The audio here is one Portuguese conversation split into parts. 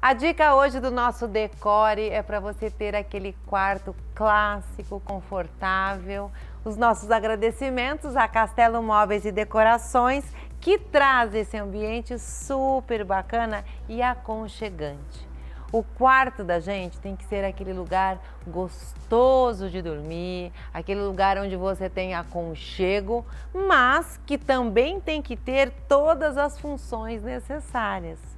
A dica hoje do nosso decore é para você ter aquele quarto clássico, confortável. Os nossos agradecimentos a Castelo Móveis e Decorações, que traz esse ambiente super bacana e aconchegante. O quarto da gente tem que ser aquele lugar gostoso de dormir, aquele lugar onde você tem aconchego, mas que também tem que ter todas as funções necessárias.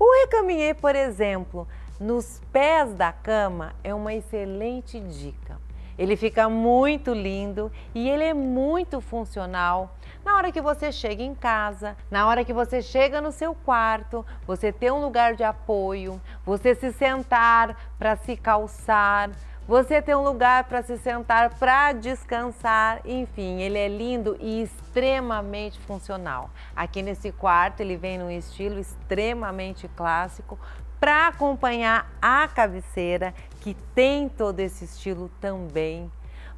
O recaminhê, por exemplo, nos pés da cama é uma excelente dica. Ele fica muito lindo e ele é muito funcional. Na hora que você chega em casa, na hora que você chega no seu quarto, você ter um lugar de apoio, você se sentar para se calçar, você tem um lugar para se sentar, para descansar, enfim, ele é lindo e extremamente funcional. Aqui nesse quarto ele vem num estilo extremamente clássico para acompanhar a cabeceira que tem todo esse estilo também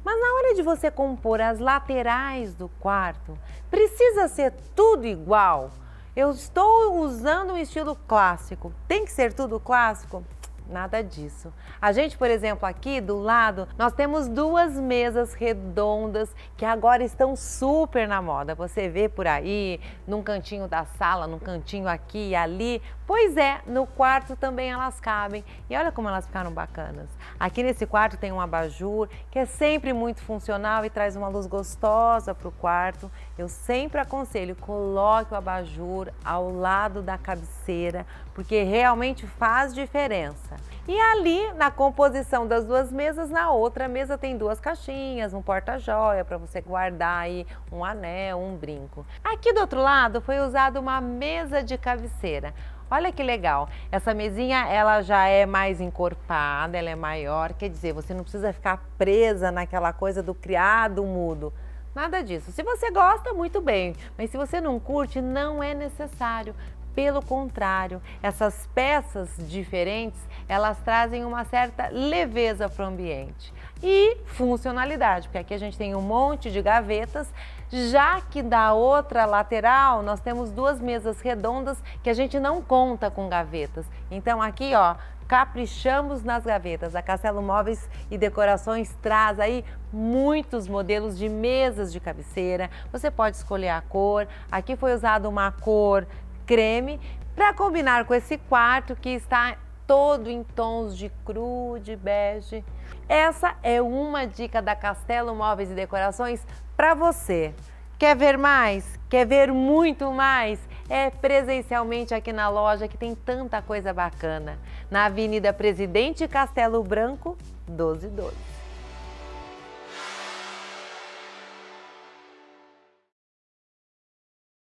mas na hora de você compor as laterais do quarto, precisa ser tudo igual? Eu estou usando um estilo clássico. Tem que ser tudo clássico? Nada disso. A gente, por exemplo, aqui do lado, nós temos duas mesas redondas que agora estão super na moda. Você vê por aí, num cantinho da sala, num cantinho aqui e ali. Pois é, no quarto também elas cabem. E olha como elas ficaram bacanas. Aqui nesse quarto tem um abajur, que é sempre muito funcional e traz uma luz gostosa para o quarto. Eu sempre aconselho, coloque o abajur ao lado da cabeceira, porque realmente faz diferença mesa. E ali, na composição das duas mesas, na outra mesa tem duas caixinhas, um porta-joia para você guardar aí um anel, um brinco. Aqui do outro lado foi usada uma mesa de cabeceira. Olha que legal. Essa mesinha, ela já é mais encorpada, ela é maior, quer dizer, você não precisa ficar presa naquela coisa do criado mudo. Nada disso. Se você gosta, muito bem. Mas se você não curte, não é necessário. Pelo contrário, essas peças diferentes, elas trazem uma certa leveza para o ambiente e funcionalidade, porque aqui a gente tem um monte de gavetas, já que da outra lateral nós temos duas mesas redondas que a gente não conta com gavetas. Então aqui, ó, caprichamos nas gavetas. A Castelo Móveis e Decorações traz aí muitos modelos de mesas de cabeceira. Você pode escolher a cor. Aqui foi usada uma cor creme para combinar com esse quarto que está todo em tons de cru, de bege. Essa é uma dica da Castelo Móveis e Decorações para você. Quer ver mais? Quer ver muito mais? É presencialmente aqui na loja que tem tanta coisa bacana. Na Avenida Presidente Castelo Branco, 1212.